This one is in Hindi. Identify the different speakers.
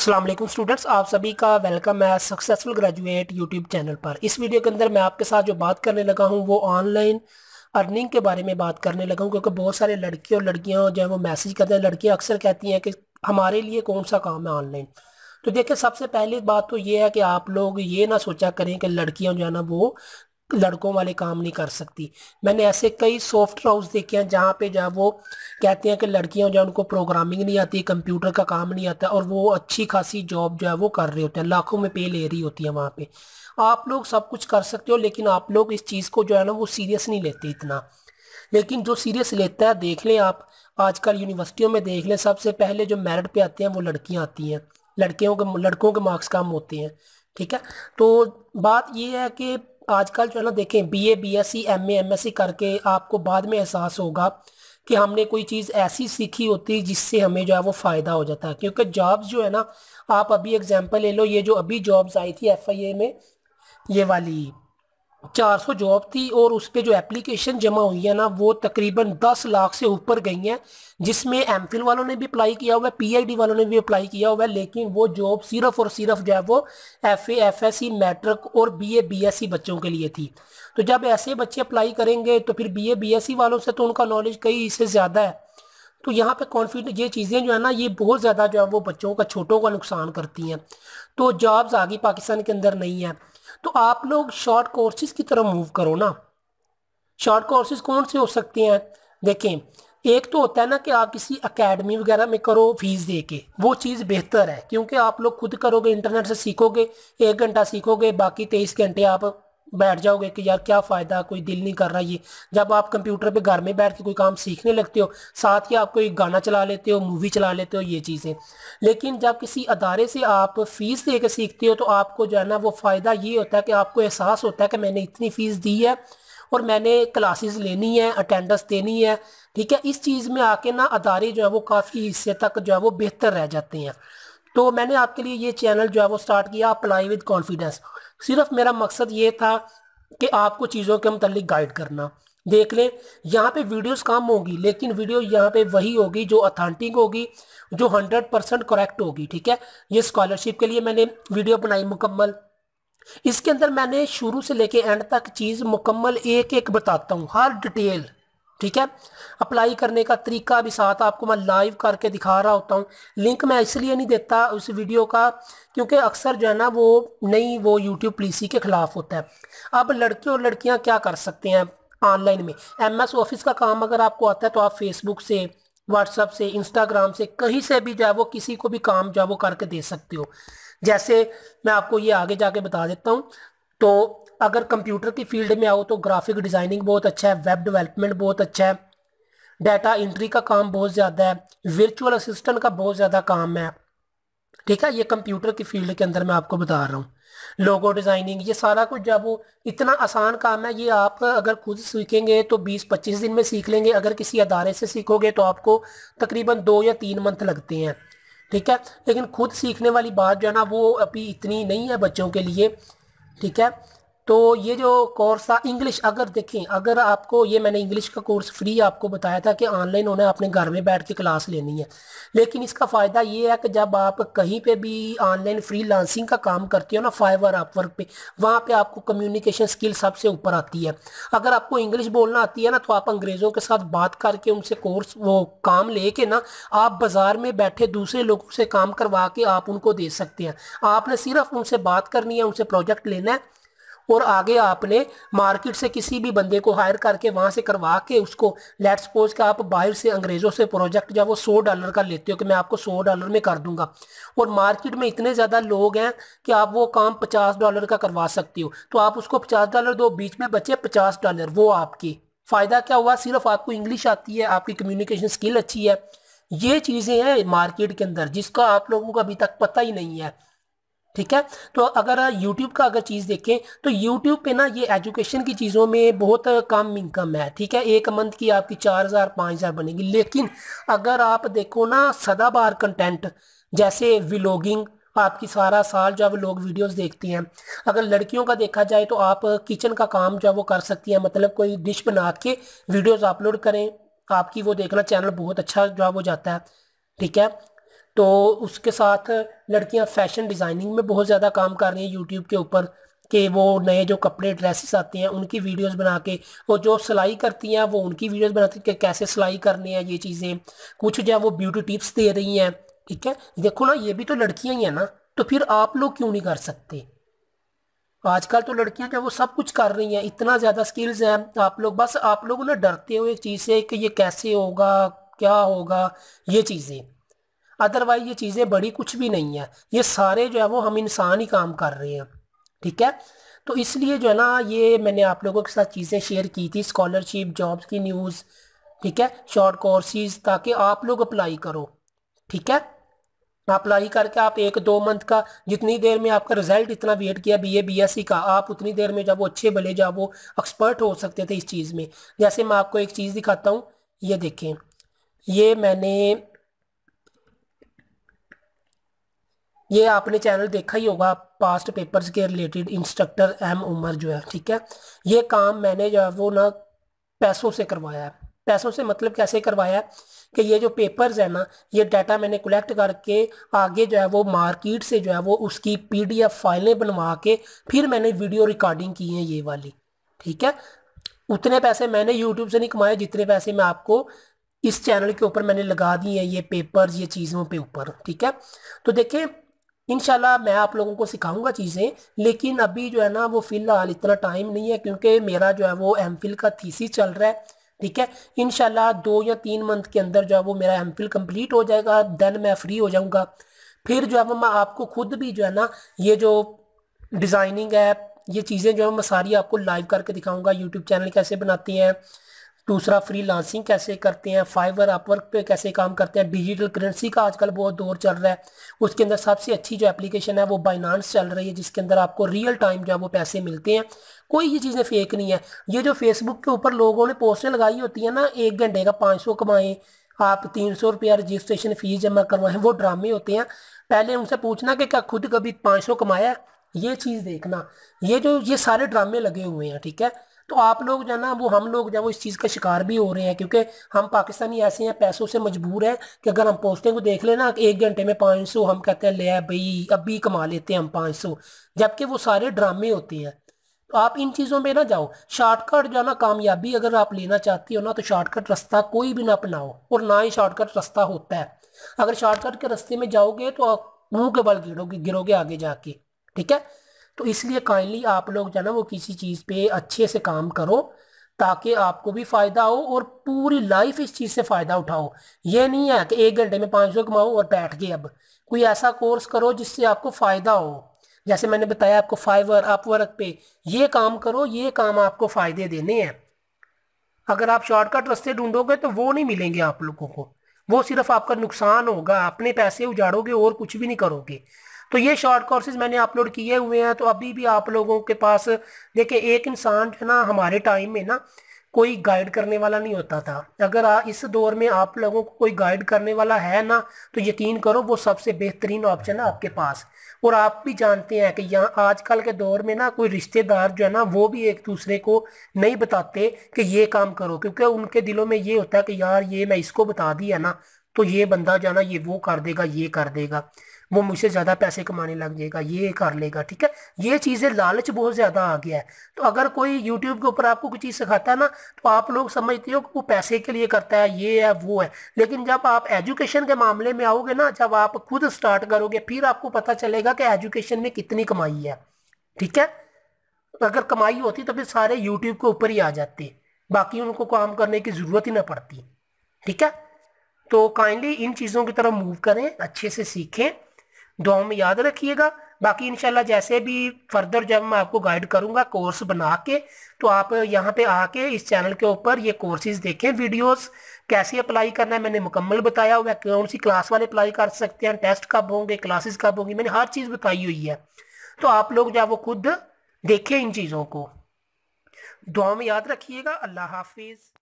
Speaker 1: असलम स्टूडेंट्स आप सभी का वेलकम है सक्सेसफुल ग्रेजुएट यूट्यूब चैनल पर इस वीडियो के अंदर मैं आपके साथ जो बात करने लगा हूँ वो ऑनलाइन अर्निंग के बारे में बात करने लगा हूँ क्योंकि बहुत सारे लड़के और लड़कियाँ जो है वो मैसेज करते हैं लड़कियाँ अक्सर कहती हैं कि हमारे लिए कौन सा काम है ऑनलाइन तो देखिए सबसे पहली बात तो ये है कि आप लोग ये ना सोचा करें कि लड़कियाँ जो है ना वो लड़कों वाले काम नहीं कर सकती मैंने ऐसे कई सॉफ्ट हाउस देखे हैं जहाँ पे जो वो कहते हैं कि लड़कियाँ जो उनको प्रोग्रामिंग नहीं आती कंप्यूटर का काम नहीं आता और वो अच्छी खासी जॉब जो है वो कर रहे होते हैं लाखों में पे ले रही होती है वहाँ पे आप लोग सब कुछ कर सकते हो लेकिन आप लोग इस चीज़ को जो है ना वो सीरियस नहीं लेते इतना लेकिन जो सीरियस लेता है देख लें आप आजकल यूनिवर्सिटियों में देख लें सबसे पहले जो मेरिट पे आते हैं वो लड़कियाँ आती हैं लड़कियों के लड़कों के मार्क्स कम होते हैं ठीक है तो बात ये है कि आजकल जो है ना देखें B A B S C M A M S C करके आपको बाद में एहसास होगा कि हमने कोई चीज़ ऐसी सीखी होती है जिससे हमें जो है वो फ़ायदा हो जाता है क्योंकि जॉब्स जो है ना आप अभी एग्जांपल ले लो ये जो अभी जॉब्स आई थी एफ आई ए में ये वाली चार सौ जॉब थी और उस पर जो एप्लीकेशन जमा हुई है ना वो तकरीबन दस लाख से ऊपर गई हैं जिसमें एम वालों ने भी अप्लाई किया हुआ है डी वालों ने भी अप्लाई किया हुआ है लेकिन वो जॉब सिर्फ और सिर्फ जो है वो F A F S C matric और B A B S C बच्चों के लिए थी तो जब ऐसे बच्चे अप्लाई करेंगे तो फिर B A B S C वालों से तो उनका नॉलेज कई इससे ज़्यादा है तो यहाँ पे कॉन्फिडेंट ये चीज़ें जो है ना ये बहुत ज़्यादा जो है वो बच्चों का छोटों का नुकसान करती हैं तो जॉब्स आगे पाकिस्तान के अंदर नहीं है तो आप लोग शॉर्ट कोर्सेज की तरफ मूव करो ना शॉर्ट कोर्सेज कौन से हो सकते हैं देखें एक तो होता है ना कि आप किसी अकेडमी वगैरह में करो फीस दे के वो चीज़ बेहतर है क्योंकि आप लोग खुद करोगे इंटरनेट से सीखोगे एक घंटा सीखोगे बाकी तेईस घंटे आप बैठ जाओगे कि यार क्या फ़ायदा कोई दिल नहीं कर रहा ये जब आप कंप्यूटर पे घर में बैठ के कोई काम सीखने लगते हो साथ ही आप कोई गाना चला लेते हो मूवी चला लेते हो ये चीज़ें लेकिन जब किसी अदारे से आप फ़ीस दे के सीखते हो तो आपको जो है ना वो फ़ायदा ये होता है कि आपको एहसास होता है कि मैंने इतनी फ़ीस दी है और मैंने क्लासेस लेनी है अटेंडेंस देनी है ठीक है इस चीज़ में आके ना अदारे जो है वो काफ़ी हिस्से तक जो है वो बेहतर रह जाते हैं तो मैंने आपके लिए ये चैनल जो है वो स्टार्ट किया अप्लाई विद कॉन्फिडेंस सिर्फ मेरा मकसद ये था कि आपको चीज़ों के मतलब गाइड करना देख लें यहाँ पे वीडियोस कम होगी लेकिन वीडियो यहाँ पे वही होगी जो अथेंटिक होगी जो 100 परसेंट करेक्ट होगी ठीक है ये स्कॉलरशिप के लिए मैंने वीडियो बनाई मुकम्मल इसके अंदर मैंने शुरू से लेके एंड तक चीज़ मुकम्मल एक एक बताता हूँ हर डिटेल ठीक है अप्लाई करने का तरीका भी साथ आपको मैं लाइव करके दिखा रहा होता हूँ लिंक मैं इसलिए नहीं देता उस वीडियो का क्योंकि अक्सर जो है ना वो नहीं वो यूट्यूब पॉलिसी के ख़िलाफ़ होता है अब लड़के और लड़कियाँ क्या कर सकते हैं ऑनलाइन में एम एस ऑफिस का काम अगर आपको आता है तो आप फेसबुक से व्हाट्सअप से इंस्टाग्राम से कहीं से भी जो है वो किसी को भी काम जो है वो करके दे सकते हो जैसे मैं आपको ये आगे जाके बता देता हूँ तो अगर कंप्यूटर की फील्ड में आओ तो ग्राफिक डिज़ाइनिंग बहुत अच्छा है वेब डेवलपमेंट बहुत अच्छा है डाटा एंट्री का काम बहुत ज़्यादा है वर्चुअल असिस्टेंट का बहुत ज़्यादा काम है ठीक है ये कंप्यूटर की फील्ड के अंदर मैं आपको बता रहा हूँ लोगो डिज़ाइनिंग ये सारा कुछ जब वो इतना आसान काम है ये आप अगर खुद सीखेंगे तो 20-25 दिन में सीख लेंगे अगर किसी अदारे से सीखोगे तो आपको तकरीबन दो या तीन मंथ लगते हैं ठीक है लेकिन खुद सीखने वाली बात जो है ना वो अभी इतनी नहीं है बच्चों के लिए ठीक है तो ये जो कोर्स था इंग्लिश अगर देखें अगर आपको ये मैंने इंग्लिश का कोर्स फ्री आपको बताया था कि ऑनलाइन होना अपने घर में बैठ के क्लास लेनी है लेकिन इसका फ़ायदा ये है कि जब आप कहीं पे भी ऑनलाइन फ्री लांसिंग का काम करते हो ना फाइवर अपवर्क पे वहाँ पे आपको कम्युनिकेशन स्किल सबसे ऊपर आती है अगर आपको इंग्लिश बोलना आती है ना तो आप अंग्रेज़ों के साथ बात करके उनसे कोर्स वो काम ले ना आप बाज़ार में बैठे दूसरे लोगों से काम करवा के आप उनको दे सकते हैं आपने सिर्फ उनसे बात करनी है उनसे प्रोजेक्ट लेना है और आगे आपने मार्केट से किसी भी बंदे को हायर करके वहां से करवा के उसको लेट सपोज के आप बाहर से अंग्रेज़ों से प्रोजेक्ट जब वो सौ डॉलर का लेते हो कि मैं आपको सौ डॉलर में कर दूंगा और मार्केट में इतने ज़्यादा लोग हैं कि आप वो काम पचास डॉलर का करवा सकती हो तो आप उसको पचास डॉलर दो बीच में बचे पचास डॉलर वो आपकी फ़ायदा क्या हुआ सिर्फ आपको इंग्लिश आती है आपकी कम्युनिकेशन स्किल अच्छी है ये चीज़ें हैं मार्केट के अंदर जिसका आप लोगों को अभी तक पता ही नहीं है ठीक है तो अगर YouTube का अगर चीज़ देखें तो YouTube पे ना ये एजुकेशन की चीज़ों में बहुत कम इनकम है ठीक है एक मंथ की आपकी चार हज़ार पाँच हज़ार बनेगी लेकिन अगर आप देखो ना सदाबार कंटेंट जैसे व्लॉगिंग आपकी सारा साल जो है लोग वीडियोस देखती हैं अगर लड़कियों का देखा जाए तो आप किचन का काम जो वो कर सकती हैं मतलब कोई डिश बना के वीडियोज अपलोड करें आपकी वो देखना चैनल बहुत अच्छा जो हो वो जाता है ठीक है तो उसके साथ लड़कियां फैशन डिज़ाइनिंग में बहुत ज़्यादा काम कर रही हैं यूट्यूब के ऊपर कि वो नए जो कपड़े ड्रेसेस आते हैं उनकी वीडियोस बना के और जो सिलाई करती हैं वो उनकी वीडियोस बनाती हैं कि कैसे सिलाई करनी है ये चीज़ें कुछ जो वो ब्यूटी टिप्स दे रही हैं ठीक है देखो ना ये भी तो लड़कियां ही हैं ना तो फिर आप लोग क्यों नहीं कर सकते आजकल तो लड़कियां जो वो सब कुछ कर रही हैं इतना ज़्यादा स्किल्स हैं आप लोग बस आप लोग ना डरते हो एक चीज़ से कि ये कैसे होगा क्या होगा ये चीज़ें अदरवाइज ये चीज़ें बड़ी कुछ भी नहीं है ये सारे जो है वो हम इंसान ही काम कर रहे हैं ठीक है तो इसलिए जो है ना ये मैंने आप लोगों के साथ चीज़ें शेयर की थी स्कॉलरशिप जॉब्स की न्यूज़ ठीक है शॉर्ट कोर्सेज ताकि आप लोग अप्लाई करो ठीक है अप्लाई करके आप एक दो मंथ का जितनी देर में आपका रिजल्ट इतना वेट किया बीए बीएससी का आप उतनी देर में जब वो अच्छे भले जब वो एक्सपर्ट हो सकते थे इस चीज़ में जैसे मैं आपको एक चीज़ दिखाता हूँ ये देखें ये मैंने ये आपने चैनल देखा ही होगा पास्ट पेपर्स के रिलेटेड इंस्ट्रक्टर एम उमर जो है ठीक है ये काम मैंने जो है वो ना पैसों से करवाया है पैसों से मतलब कैसे करवाया है कि ये जो पेपर्स है ना ये डाटा मैंने कलेक्ट करके आगे जो है वो मार्केट से जो है वो उसकी पीडीएफ फाइलें बनवा के फिर मैंने वीडियो रिकॉर्डिंग की है ये वाली ठीक है उतने पैसे मैंने यूट्यूब से नहीं कमाए जितने पैसे मैं आपको इस चैनल के ऊपर मैंने लगा दिए हैं ये पेपर्स ये चीज़ों पे ऊपर ठीक है तो देखिये इनशाला मैं आप लोगों को सिखाऊंगा चीज़ें लेकिन अभी जो है ना वो फ़िलहाल इतना टाइम नहीं है क्योंकि मेरा जो है वो एम का थीसिस चल रहा है ठीक है इनशाला दो या तीन मंथ के अंदर जो है वो मेरा एम कंप्लीट हो जाएगा देन मैं फ्री हो जाऊँगा फिर जो है वो मैं आपको खुद भी जो है ना ये जो डिज़ाइनिंग है ये चीज़ें जो है मैं सारी आपको लाइव करके दिखाऊंगा यूट्यूब चैनल कैसे बनाती हैं दूसरा फ्री लांसिंग कैसे करते हैं फाइवर अपवर्क पे कैसे काम करते हैं डिजिटल करेंसी का आजकल बहुत दौर चल रहा है उसके अंदर सबसे अच्छी जो एप्लीकेशन है वो बाइनांस चल रही है जिसके अंदर आपको रियल टाइम जो है वो पैसे मिलते हैं कोई ये चीज़ें फेक नहीं है ये जो फेसबुक के ऊपर लोगों ने पोस्टें लगाई होती है ना एक घंटे का पाँच सौ आप तीन सौ रुपया रजिस्ट्रेशन फीस जमा करवाएं वो ड्रामे होते हैं पहले उनसे पूछना कि क्या खुद कभी पाँच सौ कमाया ये चीज़ देखना ये जो ये सारे ड्रामे लगे हुए हैं ठीक है तो आप लोग जो है ना वो हम लोग जो वो इस चीज़ का शिकार भी हो रहे हैं क्योंकि हम पाकिस्तानी ऐसे हैं पैसों से मजबूर हैं कि अगर हम पोस्टें को देख लेना एक घंटे में पाँच सौ हम कहते हैं ले भाई अभी कमा लेते हैं हम पाँच सौ जबकि वो सारे ड्रामे होते हैं तो आप इन चीज़ों में ना जाओ शॉर्टकट जो ना कामयाबी अगर आप लेना चाहती हो ना तो शॉर्टकट रास्ता कोई भी ना अपनाओ और ना ही शॉर्टकट रास्ता होता है अगर शॉर्टकट के रास्ते में जाओगे तो मुंह के बल गिरोगे गिरोगे आगे जाके ठीक है तो इसलिए काइंडली आप लोग जो ना वो किसी चीज़ पे अच्छे से काम करो ताकि आपको भी फ़ायदा हो और पूरी लाइफ इस चीज़ से फ़ायदा उठाओ ये नहीं है कि एक घंटे में पाँच सौ कमाओ और बैठ गए अब कोई ऐसा कोर्स करो जिससे आपको फ़ायदा हो जैसे मैंने बताया आपको फाइवर अपवर्क पे ये काम करो ये काम आपको फ़ायदे देने हैं अगर आप शॉर्टकट रस्ते ढूंढोगे तो वो नहीं मिलेंगे आप लोगों को वो सिर्फ आपका नुकसान होगा अपने पैसे उजाड़ोगे और कुछ भी नहीं करोगे तो ये शॉर्ट कोर्सेज मैंने अपलोड किए हुए हैं तो अभी भी आप लोगों के पास देखिए एक इंसान जो ना हमारे टाइम में ना कोई गाइड करने वाला नहीं होता था अगर आ, इस दौर में आप लोगों को कोई गाइड करने वाला है ना तो यकीन करो वो सबसे बेहतरीन ऑप्शन है आपके पास और आप भी जानते हैं कि यहाँ आजकल के दौर में ना कोई रिश्तेदार जो है ना वो भी एक दूसरे को नहीं बताते कि ये काम करो क्योंकि उनके दिलों में ये होता है कि यार ये मैं इसको बता दिया ना तो ये बंदा जाना ये वो कर देगा ये कर देगा वो मुझसे ज़्यादा पैसे कमाने लग जाएगा ये कर लेगा ठीक है ये चीज़ें लालच बहुत ज़्यादा आ गया है तो अगर कोई यूट्यूब के ऊपर आपको कोई चीज़ सिखाता है ना तो आप लोग समझते हो कि वो पैसे के लिए करता है ये है वो है लेकिन जब आप एजुकेशन के मामले में आओगे ना जब आप खुद स्टार्ट करोगे फिर आपको पता चलेगा कि एजुकेशन में कितनी कमाई है ठीक है तो अगर कमाई होती तो फिर सारे यूट्यूब के ऊपर ही आ जाते बाकी उनको काम करने की ज़रूरत ही ना पड़ती ठीक है तो काइंडली इन चीज़ों की तरफ मूव करें अच्छे से सीखें दो में याद रखिएगा बाकी इनशाला जैसे भी फर्दर जब मैं आपको गाइड करूंगा कोर्स बना के तो आप यहाँ पे आके इस चैनल के ऊपर ये कोर्सेज देखें वीडियोस कैसे अप्लाई करना है मैंने मुकम्मल बताया हुआ है कौन सी क्लास वाले अप्लाई कर सकते हैं टेस्ट कब होंगे क्लासेस कब होंगी मैंने हर चीज़ बताई हुई है तो आप लोग जब वो खुद देखें इन चीज़ों को दुआ में याद रखिएगा अल्लाह हाफिज़